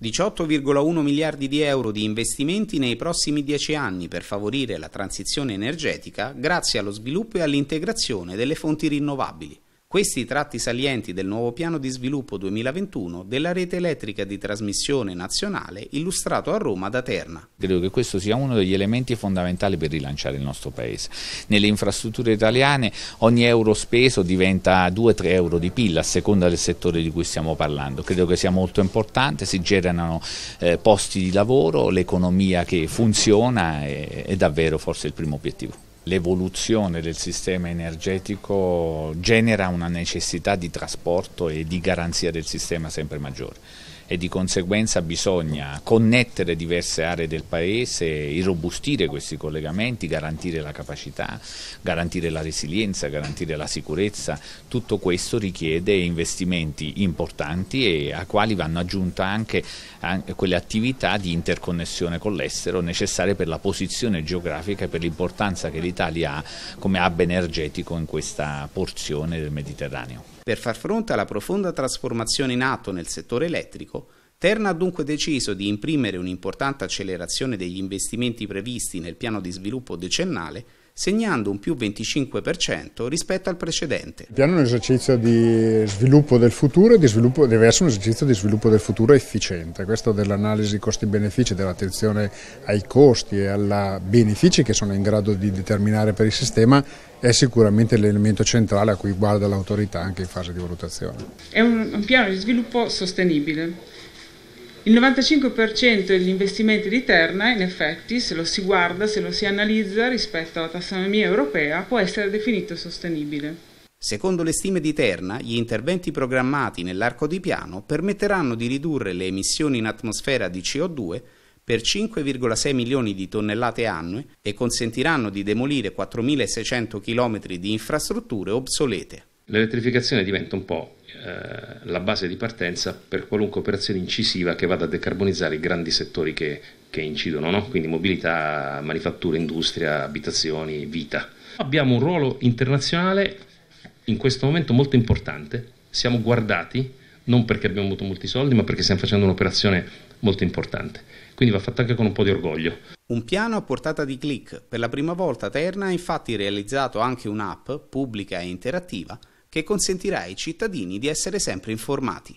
18,1 miliardi di euro di investimenti nei prossimi dieci anni per favorire la transizione energetica grazie allo sviluppo e all'integrazione delle fonti rinnovabili. Questi i tratti salienti del nuovo piano di sviluppo 2021 della rete elettrica di trasmissione nazionale illustrato a Roma da Terna. Credo che questo sia uno degli elementi fondamentali per rilanciare il nostro paese. Nelle infrastrutture italiane ogni euro speso diventa 2-3 euro di PIL a seconda del settore di cui stiamo parlando. Credo che sia molto importante, si generano eh, posti di lavoro, l'economia che funziona è, è davvero forse il primo obiettivo l'evoluzione del sistema energetico genera una necessità di trasporto e di garanzia del sistema sempre maggiore e di conseguenza bisogna connettere diverse aree del paese, irrobustire questi collegamenti, garantire la capacità, garantire la resilienza, garantire la sicurezza. Tutto questo richiede investimenti importanti e a quali vanno aggiunte anche, anche quelle attività di interconnessione con l'estero necessarie per la posizione geografica e per l'importanza che l'Italia ha come hub energetico in questa porzione del Mediterraneo. Per far fronte alla profonda trasformazione in atto nel settore elettrico, Terna ha dunque deciso di imprimere un'importante accelerazione degli investimenti previsti nel piano di sviluppo decennale, segnando un più 25% rispetto al precedente. Il piano è un esercizio di sviluppo del futuro e deve essere un esercizio di sviluppo del futuro efficiente. Questo dell'analisi costi-benefici, dell'attenzione ai costi e ai benefici che sono in grado di determinare per il sistema è sicuramente l'elemento centrale a cui guarda l'autorità anche in fase di valutazione. È un, un piano di sviluppo sostenibile il 95% degli investimenti di Terna, in effetti, se lo si guarda, se lo si analizza rispetto alla tassonomia europea, può essere definito sostenibile. Secondo le stime di Terna, gli interventi programmati nell'arco di piano permetteranno di ridurre le emissioni in atmosfera di CO2 per 5,6 milioni di tonnellate annue e consentiranno di demolire 4.600 km di infrastrutture obsolete. L'elettrificazione diventa un po' eh, la base di partenza per qualunque operazione incisiva che vada a decarbonizzare i grandi settori che, che incidono, no? quindi mobilità, manifattura, industria, abitazioni, vita. Abbiamo un ruolo internazionale in questo momento molto importante, siamo guardati non perché abbiamo avuto molti soldi, ma perché stiamo facendo un'operazione molto importante. Quindi va fatta anche con un po' di orgoglio. Un piano a portata di click, Per la prima volta Terna ha infatti realizzato anche un'app pubblica e interattiva che consentirà ai cittadini di essere sempre informati.